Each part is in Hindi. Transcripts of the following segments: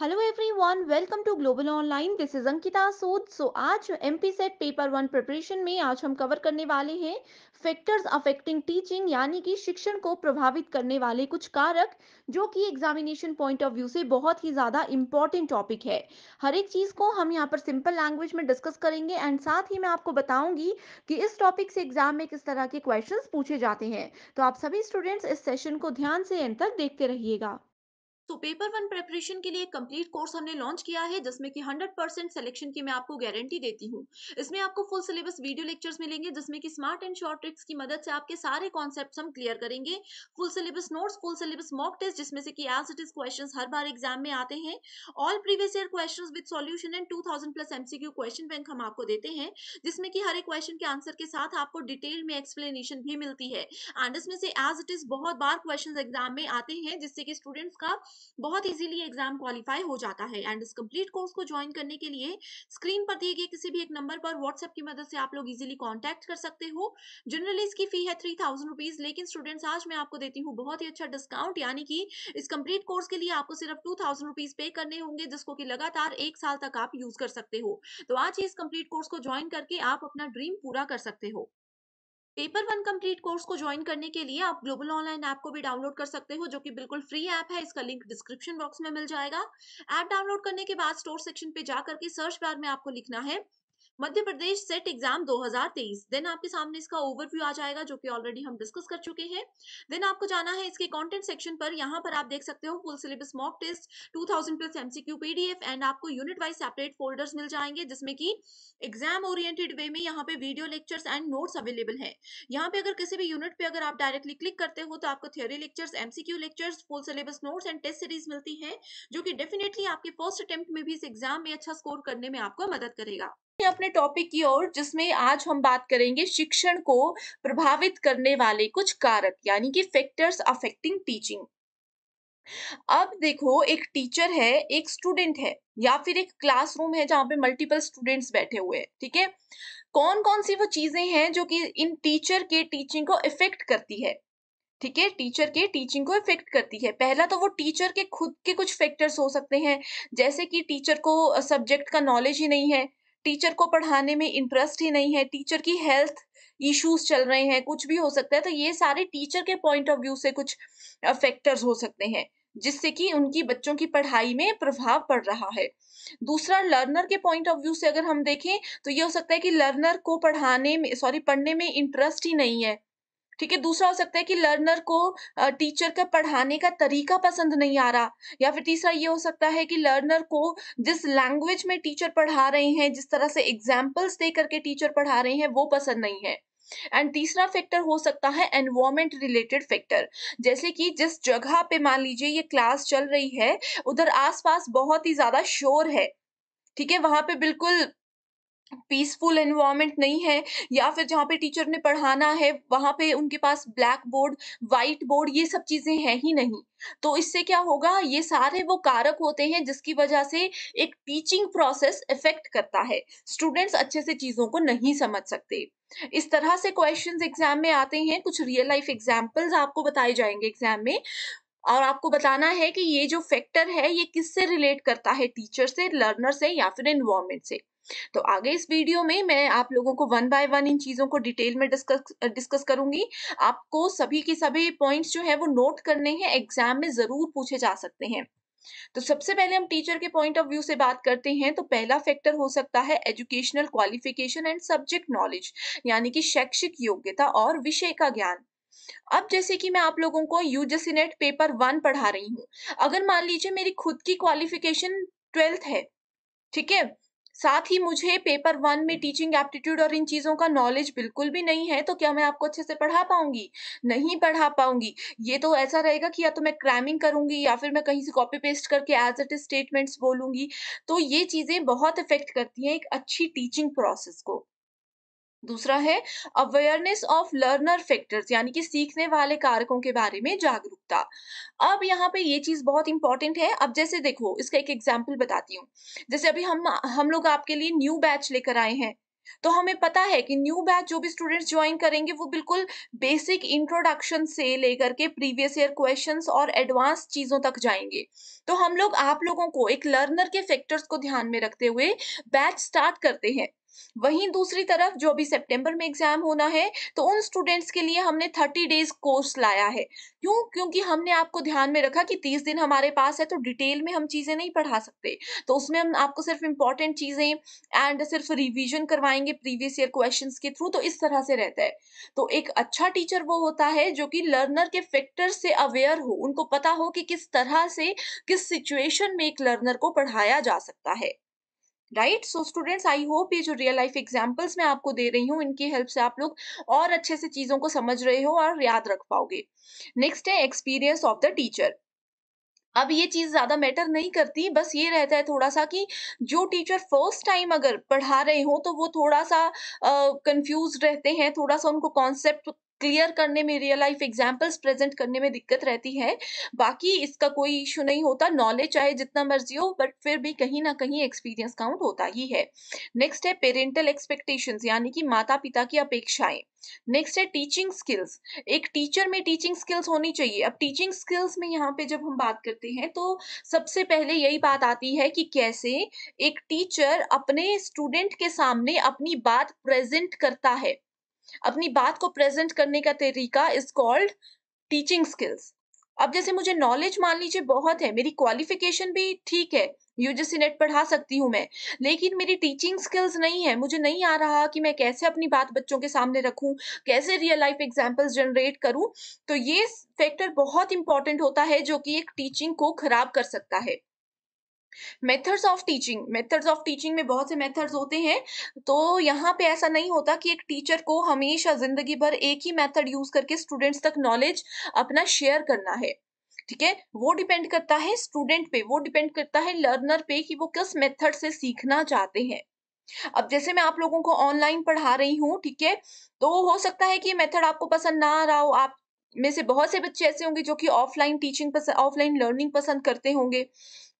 Hello everyone welcome to global online this is Ankita Sood so आज M P SET paper one preparation में आज हम कवर करने वाले हैं फैक्टर्स अफेक्टिंग टीचिंग यानी कि शिक्षण को प्रभावित करने वाले कुछ कारक जो कि एग्जामिनेशन पॉइंट ऑफ व्यू से बहुत ही ज़्यादा इंपॉर्टेंट टॉपिक है हर एक चीज़ को हम यहाँ पर सिंपल लैंग्वेज में डिस्कस करेंगे एंड साथ ही मैं आपको बताऊंगी कि इस टॉपिक से एग्जाम में किस तरह के क्वेश्चन पूछे जाते हैं तो आप सभी स्टूडेंट्स इस सेशन को ध्यान से एंड तक देखते रहिएगा तो पेपर वन प्रेपरेशन के लिए कंप्लीट कोर्स हमने लॉन्च किया है जिसमें कि 100 परसेंट सिलेक्शन की मैं आपको गारंटी देती हूँ इसमें आपको फुल सिलेबस वीडियो लेक्चर्स मिलेंगे जिसमें कि स्मार्ट एंड शॉर्ट ट्रिक्स की मदद से आपके सारे कॉन्सेप्ट हम क्लियर करेंगे full syllabus notes full syllabus mock test जिसमें से कि एज इट इज क्वेश्चन हर बार एग्जाम में आते हैं all previous year question with solution and two plus MCQ question bank हम आपको देते हैं जिसमें कि हर एक क्वेश्चन के आंसर के साथ आपको डिटेल में एक्सप्लेनेशन भी मिलती है एंड इसमें से एज इट इज बहुत बार क्वेश्चन एग्जाम में आते हैं जिससे कि स्टूडेंट्स का बहुत इजीली एग्जाम क्वालिफाई हो जाता है एंड इस कंप्लीट कोर्स को ज्वाइन करने के लिए स्क्रीन पर दिए गए किसी भी एक नंबर पर व्हाट्सएप की मदद से आप लोग इजीली कॉन्टैक्ट कर सकते हो जनरली इसकी फी है थ्री थाउजेंड रुपीज लेकिन स्टूडेंट्स आज मैं आपको देती हूँ बहुत ही अच्छा डिस्काउंट यानी कि इस कंप्लीट कोर्स के लिए आपको सिर्फ टू थाउजेंड रुपीज पे करने होंगे जिसको कि लगातार एक साल तक आप यूज कर सकते हो तो आज ही इस कंप्लीट कोर्स को ज्वाइन करके आप अपना ड्रीम पूरा कर सकते हो पेपर वन कंप्लीट कोर्स को ज्वाइन करने के लिए आप ग्लोबल ऑनलाइन ऐप को भी डाउनलोड कर सकते हो जो कि बिल्कुल फ्री ऐप है इसका लिंक डिस्क्रिप्शन बॉक्स में मिल जाएगा ऐप डाउनलोड करने के बाद स्टोर सेक्शन पे जाकर के सर्च बार में आपको लिखना है Madhya Pradesh SET exam 2023 then आपके सामने इसका ओवरव्यू आ जाएगा जो कि ऑलरेडी हम डिस्कस कर चुके हैं देन आपको जाना है इसके कंटेंट सेक्शन पर यहाँ पर आप देख सकते हो full syllabus mock test 2000 plus MCQ PDF and आपको यूनिट वाइज सेपरेट फोल्डर्स मिल जाएंगे जिसमें कि एग्जाम ओरिएंटेड वे में यहाँ पे video lectures and notes available है यहाँ पे अगर किसी भी यूनिट पे अगर आप डायरेक्टली क्लिक करते हो तो आपको theory lectures MCQ lectures full syllabus notes and test series मिलती है जो कि डेफिनेटली आपके फर्स्ट अटेम्प्ट में भी इस एग्जाम में अच्छा स्कोर करने में आपको मदद करेगा अपने टॉपिक की ओर जिसमें आज हम बात करेंगे शिक्षण को प्रभावित करने वाले कुछ कारक यानी कि फैक्टर्स अफेक्टिंग टीचिंग अब देखो एक टीचर है एक स्टूडेंट है या फिर एक क्लासरूम है जहां पे मल्टीपल स्टूडेंट्स बैठे हुए हैं ठीक है कौन कौन सी वो चीजें हैं जो कि इन टीचर के टीचिंग को इफेक्ट करती है ठीक है टीचर के टीचिंग को इफेक्ट करती है पहला तो वो टीचर के खुद के कुछ फैक्टर्स हो सकते हैं जैसे कि टीचर को सब्जेक्ट का नॉलेज ही नहीं है टीचर को पढ़ाने में इंटरेस्ट ही नहीं है टीचर की हेल्थ इश्यूज चल रहे हैं कुछ भी हो सकता है तो ये सारे टीचर के पॉइंट ऑफ व्यू से कुछ फैक्टर्स हो सकते हैं जिससे कि उनकी बच्चों की पढ़ाई में प्रभाव पड़ रहा है दूसरा लर्नर के पॉइंट ऑफ व्यू से अगर हम देखें तो ये हो सकता है कि लर्नर को पढ़ाने में सॉरी पढ़ने में इंटरेस्ट ही नहीं है ठीक है दूसरा हो सकता है कि लर्नर को टीचर का पढ़ाने का तरीका पसंद नहीं आ रहा या फिर तीसरा ये हो सकता है कि लर्नर को जिस लैंग्वेज में टीचर पढ़ा रहे हैं जिस तरह से एग्जाम्पल्स दे करके टीचर पढ़ा रहे हैं वो पसंद नहीं है एंड तीसरा फैक्टर हो सकता है एनवायरमेंट रिलेटेड फैक्टर जैसे कि जिस जगह पे मान लीजिए ये क्लास चल रही है उधर आसपास बहुत ही ज्यादा शोर है ठीक है वहां पे बिल्कुल पीसफुल इन्वामेंट नहीं है या फिर जहाँ पे टीचर ने पढ़ाना है वहाँ पे उनके पास ब्लैक बोर्ड वाइट बोर्ड ये सब चीज़ें हैं ही नहीं तो इससे क्या होगा ये सारे वो कारक होते हैं जिसकी वजह से एक टीचिंग प्रोसेस इफेक्ट करता है स्टूडेंट्स अच्छे से चीज़ों को नहीं समझ सकते इस तरह से क्वेश्चंस एग्जाम में आते हैं कुछ रियल लाइफ एग्जाम्पल्स आपको बताए जाएंगे एग्जाम में और आपको बताना है कि ये जो फैक्टर है ये किससे रिलेट करता है टीचर से लर्नर से या फिर इन्वामेंट से तो आगे इस वीडियो में मैं आप लोगों को वन बाय वन इन चीज़ों को डिटेल में डिस्कस डिस्कस करूंगी आपको सभी के सभी पॉइंट्स जो है वो नोट करने हैं एग्जाम में ज़रूर पूछे जा सकते हैं तो सबसे पहले हम टीचर के पॉइंट ऑफ व्यू से बात करते हैं तो पहला फैक्टर हो सकता है educational qualification and subject knowledge यानी कि शैक्षिक योग्यता और विषय का ज्ञान अब जैसे कि मैं आप लोगों को यूजीसी नेट पेपर वन पढ़ा रही हूं अगर मान लीजिए मेरी खुद की क्वालिफिकेशन ट्वेल्थ है ठीक है साथ ही मुझे पेपर वन में टीचिंग एप्टीट्यूड और इन चीज़ों का नॉलेज बिल्कुल भी नहीं है तो क्या मैं आपको अच्छे से पढ़ा पाऊंगी नहीं पढ़ा पाऊंगी ये तो ऐसा रहेगा कि या तो मैं क्रैमिंग करूंगी या फिर मैं कहीं से कॉपी पेस्ट करके एज इट स्टेटमेंट्स बोलूंगी तो ये चीज़ें बहुत इफेक्ट करती हैं एक अच्छी टीचिंग प्रोसेस को दूसरा है अवेयरनेस ऑफ लर्नर फैक्टर्स यानी कि सीखने वाले कारकों के बारे में जागरूकता अब यहाँ पे ये चीज़ बहुत इंपॉर्टेंट है अब जैसे देखो इसका एक एग्जाम्पल बताती हूँ जैसे अभी हम हम लोग आपके लिए न्यू बैच लेकर आए हैं तो हमें पता है कि न्यू बैच जो भी स्टूडेंट्स ज्वाइन करेंगे वो बिल्कुल बेसिक इंट्रोडक्शन से लेकर के प्रीवियस ईयर क्वेश्चंस और एडवांस चीज़ों तक जाएंगे तो हम लोग आप लोगों को एक लर्नर के फैक्टर्स को ध्यान में रखते हुए बैच स्टार्ट करते हैं वहीं दूसरी तरफ जो अभी सितंबर में एग्जाम होना है तो उन स्टूडेंट्स के लिए हमने थर्टी डेज कोर्स लाया है क्यों क्योंकि हमने आपको ध्यान में रखा कि तीस दिन हमारे पास है तो डिटेल में हम चीज़ें नहीं पढ़ा सकते तो उसमें हम आपको सिर्फ इंपॉर्टेंट चीज़ें एंड सिर्फ रिविजन करवाएंगे प्रीवियस ईयर क्वेश्चन के थ्रू तो इस तरह से रहता है तो एक अच्छा टीचर वो होता है जो कि लर्नर के फैक्टर से अवेयर हो उनको पता हो कि किस तरह से किस सिचुएशन में एक लर्नर को पढ़ाया जा सकता है right so students I hope ये जो रियल लाइफ एग्जाम्पल्स मैं आपको दे रही हूँ इनकी हेल्प से आप लोग और अच्छे से चीज़ों को समझ रहे हो और याद रख पाओगे नेक्स्ट है एक्सपीरियंस ऑफ द टीचर अब ये चीज़ ज़्यादा मैटर नहीं करती बस ये रहता है थोड़ा सा कि जो टीचर फर्स्ट टाइम अगर पढ़ा रहे हो तो वो थोड़ा सा कंफ्यूज uh, रहते हैं थोड़ा सा उनको कॉन्सेप्ट क्लियर करने में रियल लाइफ एग्जाम्पल्स प्रेजेंट करने में दिक्कत रहती है बाकी इसका कोई इशू नहीं होता नॉलेज चाहे जितना मर्जी हो बट फिर भी कहीं ना कहीं एक्सपीरियंस काउंट होता ही है नेक्स्ट है पेरेंटल एक्सपेक्टेशंस यानी कि माता पिता की अपेक्षाएं नेक्स्ट है टीचिंग स्किल्स एक टीचर में टीचिंग स्किल्स होनी चाहिए अब टीचिंग स्किल्स में यहाँ पे जब हम बात करते हैं तो सबसे पहले यही बात आती है कि कैसे एक टीचर अपने स्टूडेंट के सामने अपनी बात प्रेजेंट करता है अपनी बात को प्रेजेंट करने का तरीका इज कॉल्ड टीचिंग स्किल्स अब जैसे मुझे नॉलेज मान लीजिए बहुत है मेरी क्वालिफिकेशन भी ठीक है यूजीसी नेट पढ़ा सकती हूँ मैं लेकिन मेरी टीचिंग स्किल्स नहीं है मुझे नहीं आ रहा कि मैं कैसे अपनी बात बच्चों के सामने रखूँ कैसे रियल लाइफ एग्जाम्पल्स जनरेट करूँ तो ये फैक्टर बहुत इंपॉर्टेंट होता है जो कि एक टीचिंग को खराब कर सकता है methods of teaching methods of teaching में बहुत से मेथड्स होते हैं तो यहाँ पे ऐसा नहीं होता कि एक टीचर को हमेशा ज़िंदगी भर एक ही मेथड यूज़ करके स्टूडेंट्स तक नॉलेज अपना शेयर करना है ठीक है वो डिपेंड करता है स्टूडेंट पे वो डिपेंड करता है लर्नर पे कि वो किस मेथड से सीखना चाहते हैं अब जैसे मैं आप लोगों को ऑनलाइन पढ़ा रही हूँ ठीक है तो हो सकता है कि मेथड आपको पसंद ना आ रहा हो आप में से बहुत से बच्चे ऐसे होंगे जो कि ऑफलाइन टीचिंग पसंद ऑफलाइन लर्निंग पसंद करते होंगे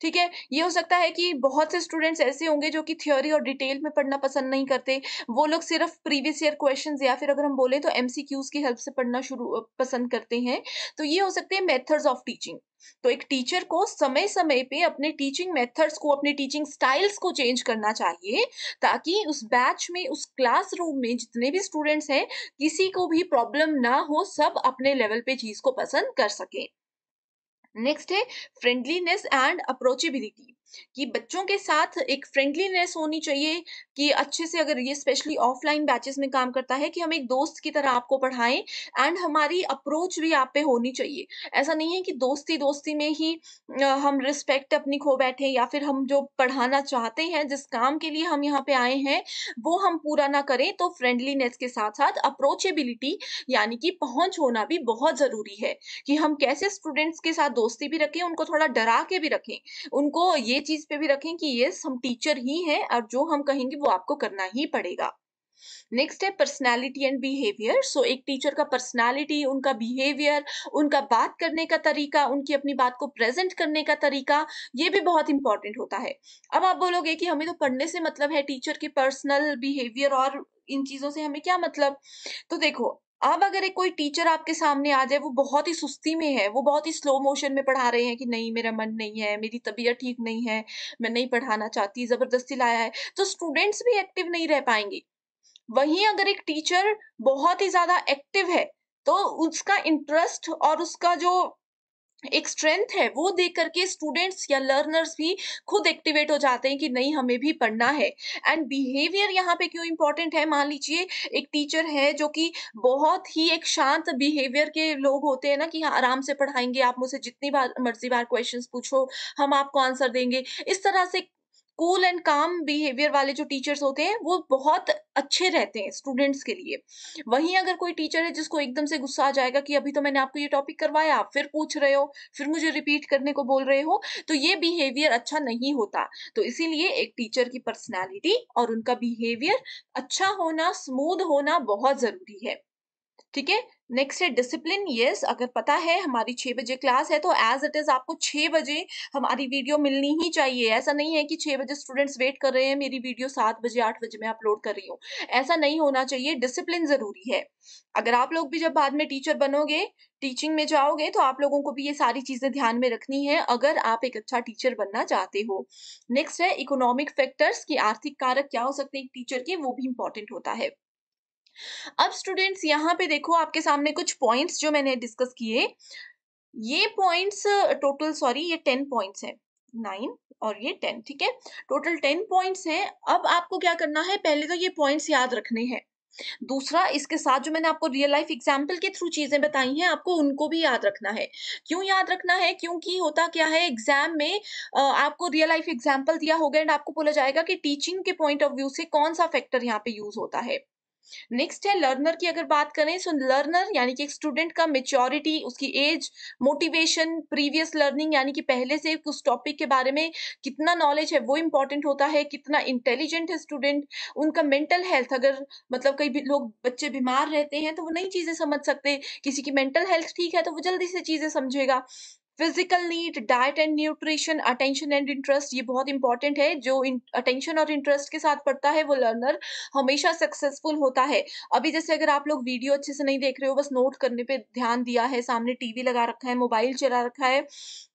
ठीक है ये हो सकता है कि बहुत से स्टूडेंट्स ऐसे होंगे जो कि थ्योरी और डिटेल में पढ़ना पसंद नहीं करते वो लोग सिर्फ प्रीवियस ईयर क्वेश्चन या फिर अगर हम बोले तो एम की हेल्प से पढ़ना शुरू पसंद करते हैं तो ये हो सकते हैं मेथड्स ऑफ टीचिंग तो एक टीचर को समय समय पे अपने टीचिंग मेथड्स को अपने टीचिंग स्टाइल्स को चेंज करना चाहिए ताकि उस बैच में उस क्लासरूम में जितने भी स्टूडेंट्स हैं किसी को भी प्रॉब्लम ना हो सब अपने लेवल पे चीज को पसंद कर सकें Next है friendliness and approachability. कि बच्चों के साथ एक फ्रेंडलीनेस होनी चाहिए कि अच्छे से अगर ये स्पेशली ऑफलाइन बैचेस में काम करता है कि हम एक दोस्त की तरह आपको पढ़ाएं एंड हमारी अप्रोच भी आप पे होनी चाहिए ऐसा नहीं है कि दोस्ती दोस्ती में ही हम रिस्पेक्ट अपनी खो बैठे या फिर हम जो पढ़ाना चाहते हैं जिस काम के लिए हम यहाँ पे आए हैं वो हम पूरा ना करें तो फ्रेंडलीनेस के साथ साथ अप्रोचेबिलिटी यानी कि पहुंच होना भी बहुत ज़रूरी है कि हम कैसे स्टूडेंट्स के साथ दोस्ती भी रखें उनको थोड़ा डरा के भी रखें उनको ये चीज पे भी रखें कि यस हम टीचर ही हैं और जो हम कहेंगे वो आपको करना ही पड़ेगा नेक्स्ट है पर्सनालिटी एंड बिहेवियर सो एक टीचर का पर्सनालिटी उनका बिहेवियर उनका बात करने का तरीका उनकी अपनी बात को प्रेजेंट करने का तरीका ये भी बहुत इंपॉर्टेंट होता है अब आप बोलोगे कि हमें तो पढ़ने से मतलब है टीचर के पर्सनल बिहेवियर और इन चीज़ों से हमें क्या मतलब तो देखो अब अगर एक कोई टीचर आपके सामने आ जाए वो बहुत ही सुस्ती में है वो बहुत ही स्लो मोशन में पढ़ा रहे हैं कि नहीं मेरा मन नहीं है मेरी तबीयत ठीक नहीं है मैं नहीं पढ़ाना चाहती ज़बरदस्ती लाया है तो स्टूडेंट्स भी एक्टिव नहीं रह पाएंगे वहीं अगर एक टीचर बहुत ही ज़्यादा एक्टिव है तो उसका इंटरेस्ट और उसका जो एक स्ट्रेंथ है वो देख करके स्टूडेंट्स या लर्नर्स भी खुद एक्टिवेट हो जाते हैं कि नहीं हमें भी पढ़ना है एंड बिहेवियर यहाँ पे क्यों इंपॉर्टेंट है मान लीजिए एक टीचर है जो कि बहुत ही एक शांत बिहेवियर के लोग होते हैं ना कि हाँ, आराम से पढ़ाएंगे आप मुझसे जितनी बार मर्जी बार क्वेश्चन पूछो हम आपको आंसर देंगे इस तरह से कूल एंड काम बिहेवियर वाले जो टीचर्स होते हैं वो बहुत अच्छे रहते हैं स्टूडेंट्स के लिए वहीं अगर कोई टीचर है जिसको एकदम से गुस्सा आ जाएगा कि अभी तो मैंने आपको ये टॉपिक करवाया आप फिर पूछ रहे हो फिर मुझे रिपीट करने को बोल रहे हो तो ये बिहेवियर अच्छा नहीं होता तो इसीलिए एक टीचर की पर्सनैलिटी और उनका बिहेवियर अच्छा होना स्मूद होना बहुत जरूरी है ठीक है नेक्स्ट है डिसिप्लिन यस अगर पता है हमारी छः बजे क्लास है तो एज इट इज़ आपको छः बजे हमारी वीडियो मिलनी ही चाहिए ऐसा नहीं है कि छः बजे स्टूडेंट्स वेट कर रहे हैं मेरी वीडियो सात बजे आठ बजे मैं अपलोड कर रही हूँ ऐसा नहीं होना चाहिए डिसिप्लिन ज़रूरी है अगर आप लोग भी जब बाद में टीचर बनोगे टीचिंग में जाओगे तो आप लोगों को भी ये सारी चीज़ें ध्यान में रखनी है अगर आप एक अच्छा टीचर बनना चाहते हो नेक्स्ट है इकोनॉमिक फैक्टर्स की आर्थिक कारक क्या हो सकते हैं टीचर के वो भी इंपॉर्टेंट होता है अब स्टूडेंट्स यहाँ पे देखो आपके सामने कुछ पॉइंट्स जो मैंने डिस्कस किए ये पॉइंट्स टोटल सॉरी ये टेन पॉइंट्स हैं नाइन और ये टेन ठीक है टोटल टेन पॉइंट्स हैं अब आपको क्या करना है पहले तो ये पॉइंट्स याद रखने हैं दूसरा इसके साथ जो मैंने आपको रियल लाइफ एग्जाम्पल के थ्रू चीजें बताई हैं आपको उनको भी याद रखना है क्यों याद रखना है क्योंकि होता क्या है एग्जाम में आपको रियल लाइफ एग्जाम्पल दिया होगा एंड आपको बोला जाएगा कि टीचिंग के पॉइंट ऑफ व्यू से कौन सा फैक्टर यहाँ पे यूज होता है नेक्स्ट है लर्नर की अगर बात करें सो लर्नर यानी कि एक स्टूडेंट का मेच्योरिटी उसकी एज मोटिवेशन प्रीवियस लर्निंग यानी कि पहले से उस टॉपिक के बारे में कितना नॉलेज है वो इम्पॉर्टेंट होता है कितना इंटेलिजेंट है स्टूडेंट उनका मेंटल हेल्थ अगर मतलब कई भी लोग बच्चे बीमार रहते हैं तो वो नई चीज़ें समझ सकते किसी की मेंटल हेल्थ ठीक है तो वो जल्दी से चीज़ें समझेगा physical need diet and nutrition attention and interest ये बहुत इंपॉर्टेंट है जो अटेंशन और इंटरेस्ट के साथ पढ़ता है वो लर्नर हमेशा सक्सेसफुल होता है अभी जैसे अगर आप लोग वीडियो अच्छे से नहीं देख रहे हो बस नोट करने पे ध्यान दिया है सामने टीवी लगा रखा है मोबाइल चला रखा है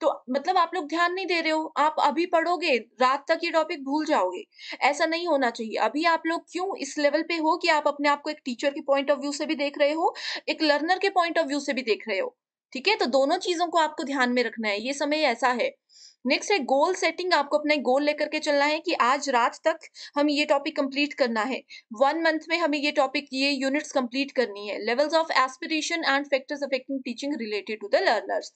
तो मतलब आप लोग ध्यान नहीं दे रहे हो आप अभी पढ़ोगे रात तक ये टॉपिक भूल जाओगे ऐसा नहीं होना चाहिए अभी आप लोग क्यों इस लेवल पे हो कि आप अपने आप को एक टीचर के पॉइंट ऑफ व्यू से भी देख रहे हो एक लर्नर के पॉइंट ऑफ व्यू से भी देख रहे हो ठीक है तो दोनों चीजों को आपको ध्यान में रखना है ये समय ऐसा है नेक्स्ट है गोल सेटिंग आपको अपने गोल लेकर के चलना है कि आज रात तक हमें ये टॉपिक कंप्लीट करना है वन मंथ में हमें ये टॉपिक ये यूनिट्स कंप्लीट करनी है levels of aspiration and factors affecting teaching related to the learners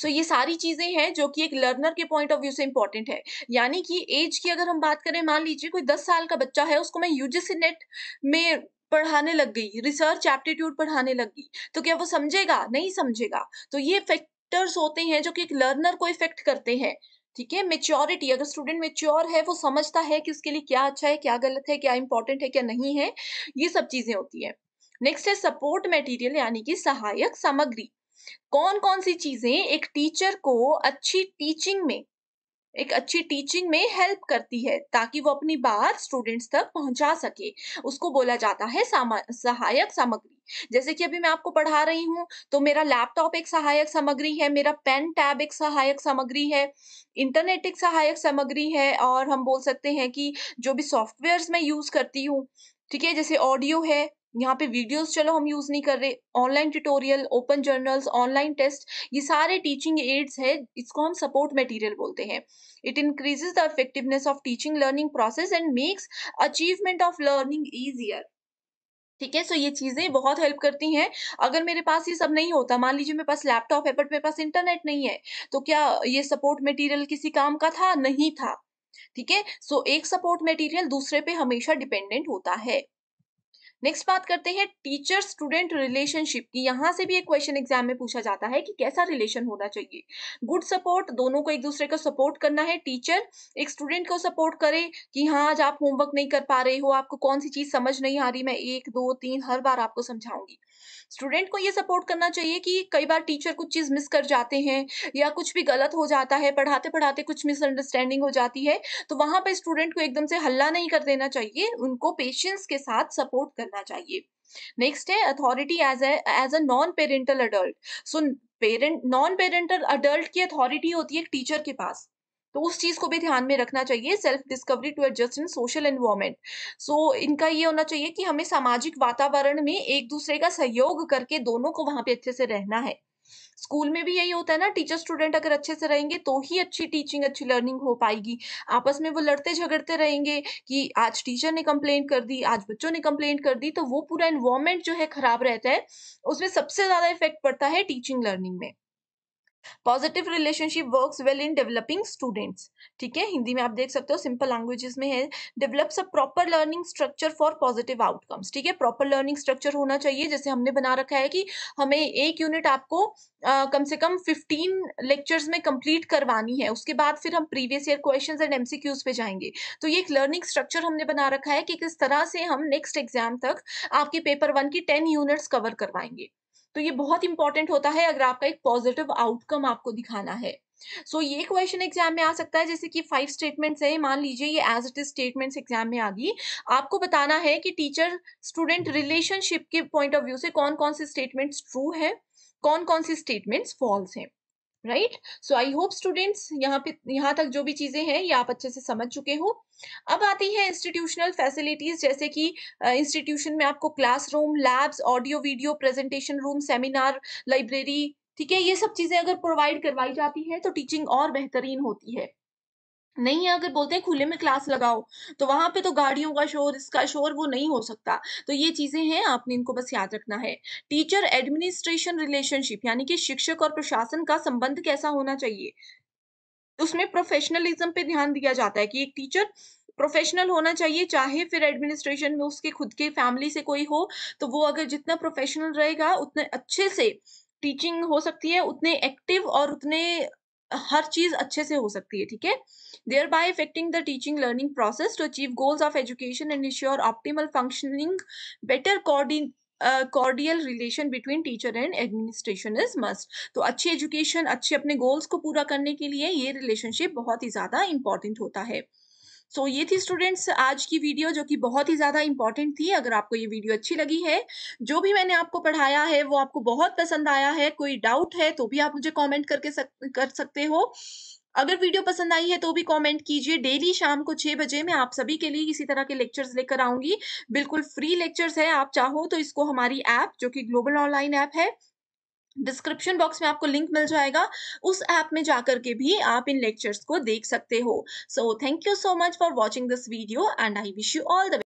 so, ये सारी चीजें हैं जो कि एक लर्नर के पॉइंट ऑफ व्यू से इंपॉर्टेंट है यानी कि एज की अगर हम बात करें मान लीजिए कोई दस साल का बच्चा है उसको मैं यूजीसी नेट में पढ़ाने लग गई रिसर्च एप्टीट्यूड पढ़ाने लग गई तो क्या वो समझेगा नहीं समझेगा तो ये फैक्टर्स होते हैं जो कि एक लर्नर को इफेक्ट करते हैं ठीक है मेच्योरिटी अगर स्टूडेंट मेच्योर है वो समझता है कि उसके लिए क्या अच्छा है क्या गलत है क्या इंपॉर्टेंट है क्या नहीं है ये सब चीजें होती है नेक्स्ट है सपोर्ट मेटीरियल यानी कि सहायक सामग्री कौन कौन सी चीजें एक टीचर को अच्छी टीचिंग में एक अच्छी टीचिंग में हेल्प करती है ताकि वो अपनी बात स्टूडेंट्स तक पहुंचा सके उसको बोला जाता है सामा, सहायक सामग्री जैसे कि अभी मैं आपको पढ़ा रही हूँ तो मेरा लैपटॉप एक सहायक सामग्री है मेरा पेन टैब एक सहायक सामग्री है इंटरनेट एक सहायक सामग्री है और हम बोल सकते हैं कि जो भी सॉफ्टवेयर मैं यूज करती हूँ ठीक है जैसे ऑडियो है यहाँ पे वीडियोस चलो हम यूज़ नहीं कर रहे online tutorial open journals online test ये सारे टीचिंग एड्स है इसको हम सपोर्ट मटेरियल बोलते हैं it increases the effectiveness of teaching learning process and makes achievement of learning easier ठीक है सो ये चीज़ें बहुत हेल्प करती हैं अगर मेरे पास ये सब नहीं होता मान लीजिए मेरे पास लैपटॉप है बट मेरे पास इंटरनेट नहीं है तो क्या ये सपोर्ट मटेरियल किसी काम का था नहीं था ठीक है सो एक सपोर्ट मटेरियल दूसरे पे हमेशा डिपेंडेंट होता है नेक्स्ट बात करते हैं टीचर स्टूडेंट रिलेशनशिप की यहाँ से भी एक क्वेश्चन एग्जाम में पूछा जाता है कि कैसा रिलेशन होना चाहिए गुड सपोर्ट दोनों को एक दूसरे को सपोर्ट करना है टीचर एक स्टूडेंट को सपोर्ट करे कि हाँ आज आप होमवर्क नहीं कर पा रहे हो आपको कौन सी चीज समझ नहीं आ रही मैं एक दो तीन हर बार आपको समझाऊंगी स्टूडेंट को ये सपोर्ट करना चाहिए कि कई बार टीचर कुछ चीज़ मिस कर जाते हैं या कुछ भी गलत हो जाता है पढ़ाते पढ़ाते कुछ मिसअंडरस्टैंडिंग हो जाती है तो वहां पर स्टूडेंट को एकदम से हल्ला नहीं कर देना चाहिए उनको पेशेंस के साथ सपोर्ट कर करना चाहिए नेक्स्ट है authority as as a non parental adult so parent non parental adult की अथॉरिटी होती है एक टीचर के पास तो उस चीज़ को भी ध्यान में रखना चाहिए self discovery to adjust in social environment so इनका ये होना चाहिए कि हमें सामाजिक वातावरण में एक दूसरे का सहयोग करके दोनों को वहां पे अच्छे से रहना है स्कूल में भी यही होता है ना टीचर स्टूडेंट अगर अच्छे से रहेंगे तो ही अच्छी टीचिंग अच्छी लर्निंग हो पाएगी आपस में वो लड़ते झगड़ते रहेंगे कि आज टीचर ने कंप्लेंट कर दी आज बच्चों ने कंप्लेंट कर दी तो वो पूरा इन्वॉर्मेंट जो है खराब रहता है उसमें सबसे ज्यादा इफेक्ट पड़ता है टीचिंग लर्निंग में positive relationship works well in developing students ठीक है हिंदी में आप देख सकते हो सिंपल लैंग्वेजेस में है develops a proper learning structure for positive outcomes ठीक है प्रॉपर लर्निंग स्ट्रक्चर होना चाहिए जैसे हमने बना रखा है कि हमें एक यूनिट आपको Uh, कम से कम 15 लेक्चर्स में कंप्लीट करवानी है उसके बाद फिर हम previous year questions and MCQs पे जाएंगे तो ये एक लर्निंग स्ट्रक्चर हमने बना रखा है कि किस तरह से हम नेक्स्ट एग्जाम तक आपके पेपर वन की 10 यूनिट्स कवर करवाएंगे तो ये बहुत इंपॉर्टेंट होता है अगर आपका एक पॉजिटिव आउटकम आपको दिखाना है सो so, ये क्वेश्चन एग्जाम में आ सकता है जैसे कि फाइव स्टेटमेंट्स है मान लीजिए ये as it is statements exam में आ गई आपको बताना है कि टीचर स्टूडेंट रिलेशनशिप के पॉइंट ऑफ व्यू से कौन कौन से स्टेटमेंट्स ट्रू है कौन कौन से स्टेटमेंट्स फॉल्स हैं right so I hope students यहाँ पे यहाँ तक जो भी चीज़ें हैं ये आप अच्छे से समझ चुके हो अब आती है इंस्टीट्यूशनल फैसिलिटीज़ जैसे कि इंस्टीट्यूशन uh, में आपको classroom labs audio video presentation room seminar library ठीक है ये सब चीज़ें अगर प्रोवाइड करवाई जाती है तो टीचिंग और बेहतरीन होती है नहीं है अगर बोलते हैं खुले में क्लास लगाओ तो वहां पे तो गाड़ियों का शोर इसका शोर वो नहीं हो सकता तो ये चीजें हैं आपने इनको बस याद रखना है टीचर एडमिनिस्ट्रेशन रिलेशनशिप यानी कि शिक्षक और प्रशासन का संबंध कैसा होना चाहिए उसमें प्रोफेशनलिज्म पे ध्यान दिया जाता है कि एक टीचर प्रोफेशनल होना चाहिए चाहे फिर एडमिनिस्ट्रेशन में उसके खुद के फैमिली से कोई हो तो वो अगर जितना प्रोफेशनल रहेगा उतने अच्छे से टीचिंग हो सकती है उतने एक्टिव और उतने हर चीज अच्छे से हो सकती है ठीक है thereby affecting the teaching learning process to achieve goals of education and ensure optimal functioning better कोऑर्डिन cordial relation between teacher and administration is must तो अच्छी एजुकेशन अच्छे अपने गोल्स को पूरा करने के लिए ये रिलेशनशिप बहुत ही ज़्यादा इंपॉर्टेंट होता है सो so, ये थी स्टूडेंट्स आज की वीडियो जो कि बहुत ही ज़्यादा इंपॉर्टेंट थी अगर आपको ये वीडियो अच्छी लगी है जो भी मैंने आपको पढ़ाया है वो आपको बहुत पसंद आया है कोई डाउट है तो भी आप मुझे कॉमेंट करके सक, कर सकते हो अगर वीडियो पसंद आई है तो भी कमेंट कीजिए डेली शाम को छह बजे मैं आप सभी के लिए इसी तरह के लेक्चर्स लेकर आऊंगी बिल्कुल फ्री लेक्चर्स है आप चाहो तो इसको हमारी ऐप जो कि ग्लोबल ऑनलाइन ऐप है डिस्क्रिप्शन बॉक्स में आपको लिंक मिल जाएगा उस ऐप में जाकर के भी आप इन लेक्चर्स को देख सकते हो so thank you so much for watching this video and I wish you all the